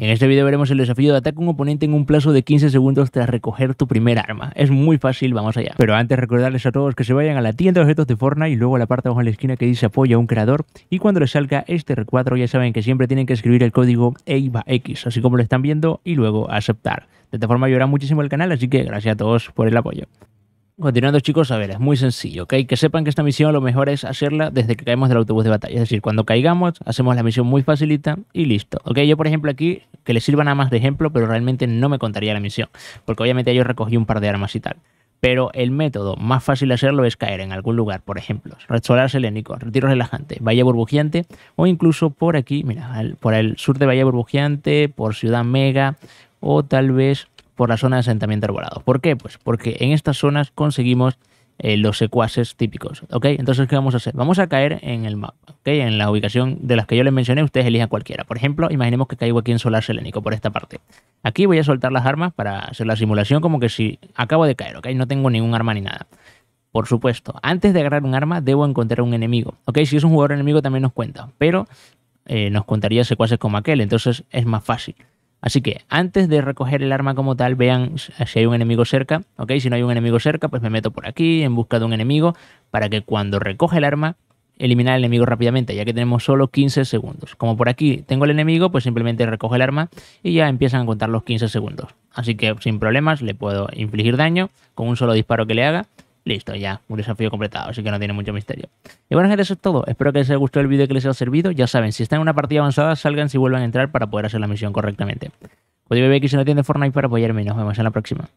En este video veremos el desafío de atacar a un oponente en un plazo de 15 segundos tras recoger tu primer arma. Es muy fácil, vamos allá. Pero antes recordarles a todos que se vayan a la tienda de objetos de Fortnite y luego a la parte de abajo en la esquina que dice apoya a un creador y cuando les salga este recuadro ya saben que siempre tienen que escribir el código EIVAX, así como lo están viendo, y luego aceptar. De esta forma ayudará muchísimo el canal, así que gracias a todos por el apoyo. Continuando chicos, a ver, es muy sencillo, ¿ok? Que sepan que esta misión lo mejor es hacerla desde que caemos del autobús de batalla. Es decir, cuando caigamos, hacemos la misión muy facilita y listo. ¿Ok? Yo por ejemplo aquí, que les sirva nada más de ejemplo, pero realmente no me contaría la misión. Porque obviamente yo recogí un par de armas y tal. Pero el método más fácil de hacerlo es caer en algún lugar, por ejemplo, restaurar solar selénico, retiro relajante, valle burbujeante o incluso por aquí, mira, por el sur de Valle Burbujeante, por Ciudad Mega o tal vez por la zona de asentamiento arbolado. ¿Por qué? Pues porque en estas zonas conseguimos eh, los secuaces típicos. ¿Ok? Entonces, ¿qué vamos a hacer? Vamos a caer en el mapa, ¿ok? En la ubicación de las que yo les mencioné, ustedes elijan cualquiera. Por ejemplo, imaginemos que caigo aquí en Solar Selénico, por esta parte. Aquí voy a soltar las armas para hacer la simulación como que si acabo de caer, ¿ok? No tengo ningún arma ni nada. Por supuesto, antes de agarrar un arma, debo encontrar un enemigo, ¿ok? Si es un jugador enemigo también nos cuenta, pero eh, nos contaría secuaces como aquel, entonces es más fácil. Así que antes de recoger el arma como tal, vean si hay un enemigo cerca, ¿ok? Si no hay un enemigo cerca, pues me meto por aquí en busca de un enemigo para que cuando recoge el arma, elimine al enemigo rápidamente, ya que tenemos solo 15 segundos. Como por aquí tengo el enemigo, pues simplemente recoge el arma y ya empiezan a contar los 15 segundos. Así que sin problemas le puedo infligir daño con un solo disparo que le haga Listo, ya, un desafío completado, así que no tiene mucho misterio. Y bueno, gente, eso es todo. Espero que les haya gustado el vídeo y que les haya servido. Ya saben, si están en una partida avanzada, salgan si vuelvan a entrar para poder hacer la misión correctamente. Podéis ver aquí si no Fortnite para apoyarme nos vemos en la próxima.